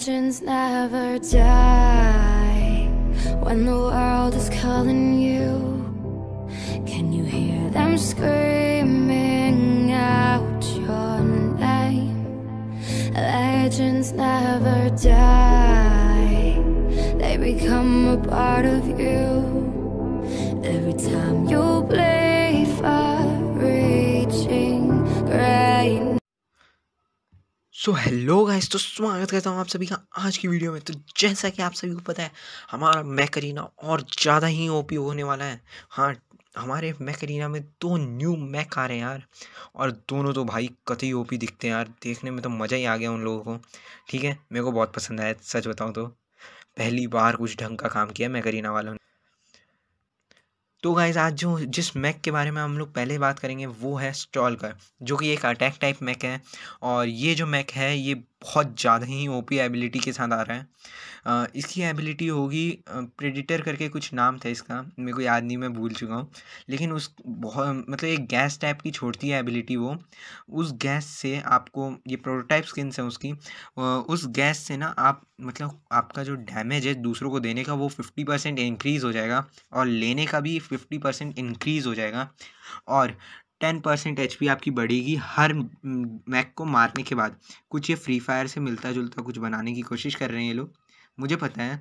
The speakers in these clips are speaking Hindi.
legends never die When the world is calling you Can you hear them screaming out your name? Legends never die They become a part of you Every time you play. So hello guys तो स्वागत करता हूँ आप सभी का आज की वीडियो में तो जैसा कि आप सभी को पता है हमारा मैकरीना और ज़्यादा ही ओपी होने वाला है हाँ हमारे मैकरीना में दो न्यू मैक आ रहे हैं यार और दोनों तो भाई कतई ओपी दिखते हैं यार देखने में तो मज़ा ही आ गया उन लोगों को ठीक है मेरे को बहुत पसंद आया सच बताऊँ तो पहली बार कुछ ढंग का काम किया मैकरीना वालों ने तो गाइज आज जो जिस मैक के बारे में हम लोग पहले बात करेंगे वो है स्टॉल का जो कि एक अटैक टाइप मैक है और ये जो मैक है ये बहुत ज़्यादा ही ओपी एबिलिटी के साथ आ रहा है इसकी एबिलिटी होगी प्रेडिटर करके कुछ नाम था इसका मेरे को याद नहीं मैं भूल चुका हूँ लेकिन उस बहुत मतलब एक गैस टाइप की छोड़ती है एबिलिटी वो उस गैस से आपको ये प्रोटोटाइप स्किन्स हैं उसकी उस गैस से ना आप मतलब आपका जो डैमेज है दूसरों को देने का वो फिफ्टी परसेंट इंक्रीज़ हो जाएगा और लेने का भी फिफ्टी परसेंट इंक्रीज़ हो जाएगा और टेन परसेंट एच आपकी बढ़ेगी हर मैक को मारने के बाद कुछ ये फ्री फायर से मिलता जुलता कुछ बनाने की कोशिश कर रहे हैं ये लोग मुझे पता है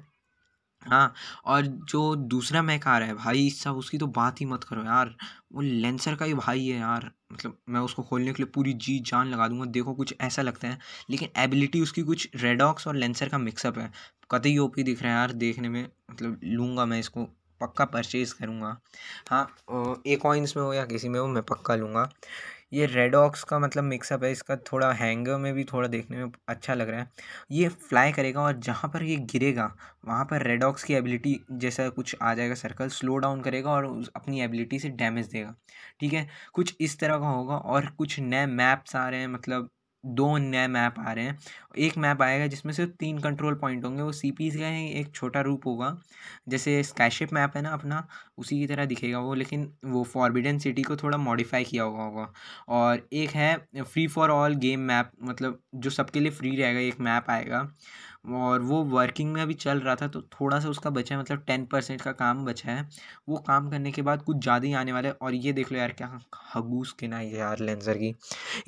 हाँ और जो दूसरा मैक आ रहा है भाई सब उसकी तो बात ही मत करो यार वो लेंसर का ही भाई है यार मतलब मैं उसको खोलने के लिए पूरी जी जान लगा दूंगा देखो कुछ ऐसा लगता है लेकिन एबिलिटी उसकी कुछ रेडॉक्स और लेंसर का मिक्सअप है कतई ओपी दिख रहा है यार देखने में मतलब लूँगा मैं इसको पक्का परचेज़ करूँगा हाँ ए में हो या किसी में हो मैं पक्का लूँगा ये रेडॉक्स का मतलब मिक्सअप है इसका थोड़ा हैंगर में भी थोड़ा देखने में अच्छा लग रहा है ये फ्लाई करेगा और जहाँ पर ये गिरेगा वहाँ पर रेडॉक्स की एबिलिटी जैसा कुछ आ जाएगा सर्कल स्लो डाउन करेगा और अपनी एबिलिटी से डैमेज देगा ठीक है कुछ इस तरह का होगा और कुछ नए मैप्स आ रहे हैं मतलब दो नए मैप आ रहे हैं एक मैप आएगा जिसमें सिर्फ तीन कंट्रोल पॉइंट होंगे वो सी पीज का ही एक छोटा रूप होगा जैसे स्कैशिप मैप है ना अपना उसी की तरह दिखेगा वो लेकिन वो फॉरबिडन सिटी को थोड़ा मॉडिफाई किया हुआ होगा और एक है free for all game map मतलब जो सबके लिए फ्री रहेगा एक मैप आएगा और वो वर्किंग में अभी चल रहा था तो थोड़ा सा उसका बचा है मतलब टेन परसेंट का काम बचा है वो काम करने के बाद कुछ ज़्यादा ही आने वाला है और ये देख लो यार क्या हगू स्किन आई है यार लेंसर की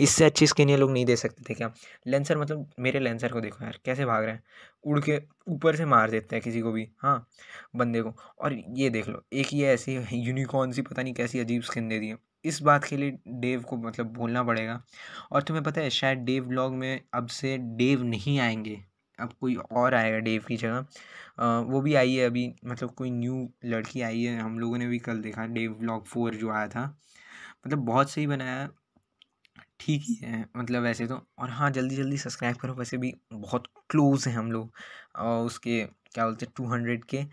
इससे अच्छी स्किन ये लोग नहीं दे सकते थे क्या लेंसर मतलब मेरे लेंसर को देखो यार कैसे भाग रहे हैं उड़ के ऊपर से मार देते हैं किसी को भी हाँ बंदे को और ये देख लो एक ये ऐसी यूनिकॉर्न सी पता नहीं कैसी अजीब स्किन दे दी है इस बात के लिए डेव को मतलब बोलना पड़ेगा और तुम्हें पता है शायद डेव ब्लॉग में अब से डेव नहीं आएंगे अब कोई और आएगा डेव की जगह वो भी आई है अभी मतलब कोई न्यू लड़की आई है हम लोगों ने भी कल देखा डेव ब्लॉग फोर जो आया था मतलब बहुत सही बनाया ठीक ही है मतलब वैसे तो और हाँ जल्दी जल्दी सब्सक्राइब करो वैसे भी बहुत क्लोज हैं हम लोग उसके क्या बोलते हैं टू हंड्रेड के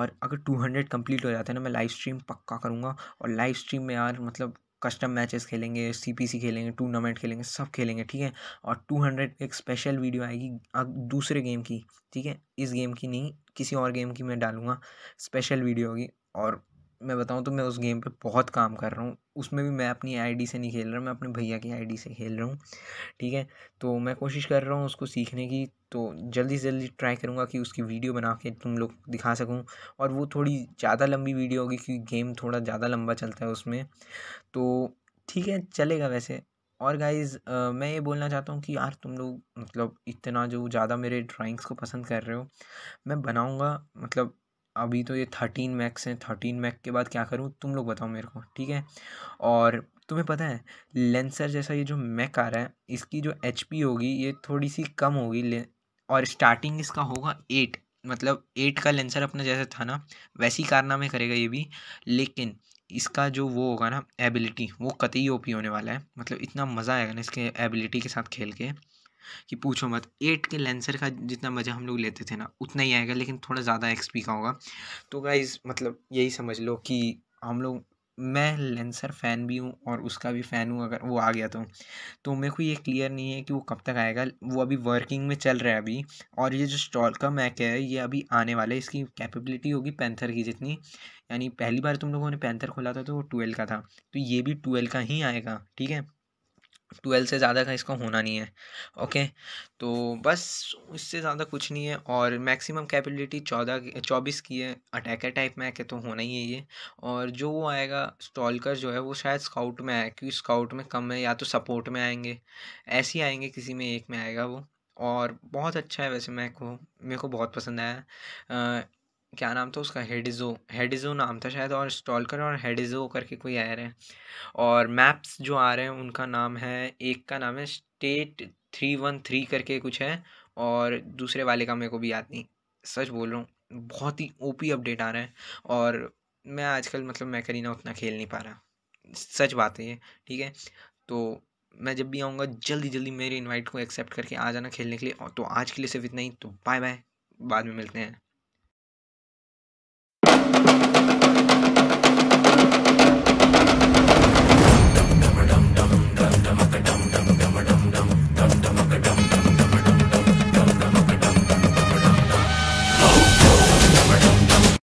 और अगर टू हंड्रेड कम्प्लीट हो जाता है ना मैं लाइव स्ट्रीम पक्का करूँगा और लाइव स्ट्रीम में यार मतलब कस्टम मैचेस खेलेंगे सीपीसी खेलेंगे टूर्नामेंट खेलेंगे सब खेलेंगे ठीक है और टू हंड्रेड एक स्पेशल वीडियो आएगी दूसरे गेम की ठीक है इस गेम की नहीं किसी और गेम की मैं डालूंगा स्पेशल वीडियो होगी और मैं बताऊँ तो मैं उस गेम पर बहुत काम कर रहा हूँ उसमें भी मैं अपनी आईडी से नहीं खेल रहा मैं अपने भैया की आईडी से खेल रहा हूँ ठीक है तो मैं कोशिश कर रहा हूँ उसको सीखने की तो जल्दी से जल्दी ट्राई करूँगा कि उसकी वीडियो बना के तुम लोग दिखा सकूँ और वो थोड़ी ज़्यादा लंबी वीडियो होगी क्योंकि गेम थोड़ा ज़्यादा लंबा चलता है उसमें तो ठीक है चलेगा वैसे और गाइज मैं ये बोलना चाहता हूँ कि यार तुम लोग मतलब इतना जो ज़्यादा मेरे ड्राइंग्स को पसंद कर रहे हो मैं बनाऊँगा मतलब अभी तो ये थर्टीन मैक्स हैं थर्टीन मैक के बाद क्या करूँ तुम लोग बताओ मेरे को ठीक है और तुम्हें पता है लेंसर जैसा ये जो मैक आ रहा है इसकी जो एच होगी ये थोड़ी सी कम होगी और स्टार्टिंग इसका होगा एट मतलब एट का लेंसर अपना जैसा था ना वैसी कारनामे करेगा ये भी लेकिन इसका जो वो होगा ना एबिलिटी वो कतई ओपी होने वाला है मतलब इतना मज़ा आएगा ना इसके एबिलिटी के साथ खेल के कि पूछो मत एट के लेंसर का जितना मज़ा हम लोग लेते थे ना उतना ही आएगा लेकिन थोड़ा ज़्यादा एक्सपी का होगा तो गाइज़ मतलब यही समझ लो कि हम लोग मैं लेंसर फ़ैन भी हूँ और उसका भी फ़ैन हूँ अगर वो आ गया तो तो मेरे को ये क्लियर नहीं है कि वो कब तक आएगा वो अभी वर्किंग में चल रहा है अभी और ये जो स्टॉल का मैक है ये अभी आने वाला है इसकी कैपेबिलिटी होगी पैंथर की जितनी यानी पहली बार तुम लोगों ने पैंथर खोला था तो वो ट्वेल्व का था तो ये भी ट्वेल्व का ही आएगा ठीक है ट्वेल्व से ज़्यादा का इसका होना नहीं है ओके तो बस उससे ज़्यादा कुछ नहीं है और मैक्सिमम कैपेबिलिटी चौदह चौबीस की है अटैकर टाइप मैक है तो होना ही है ये और जो वो आएगा स्टॉलकर जो है वो शायद स्काउट में आए क्योंकि स्काउट में कम है या तो सपोर्ट में आएंगे ऐसे ही आएंगे किसी में एक में आएगा वो और बहुत अच्छा है वैसे मैक को मेरे को बहुत पसंद आया क्या नाम था उसका हेडिज़ो हेडिज़ो नाम था शायद और इंस्टॉल करें और हेडिज़ो करके कोई आ रहे हैं और मैप्स जो आ रहे हैं उनका नाम है एक का नाम है स्टेट थ्री वन थ्री करके कुछ है और दूसरे वाले का मेरे को भी याद नहीं सच बोल रहा हूँ बहुत ही ओपी अपडेट आ रहा है और मैं आजकल मतलब मैं करीना उतना खेल नहीं पा रहा सच बात है ये ठीक है तो मैं जब भी आऊँगा जल्दी जल्दी मेरे इनवाइट को एक्सेप्ट करके आ जाना खेलने के लिए तो आज के लिए सिर्फ इतना ही तो बाय बाय बाद में मिलते हैं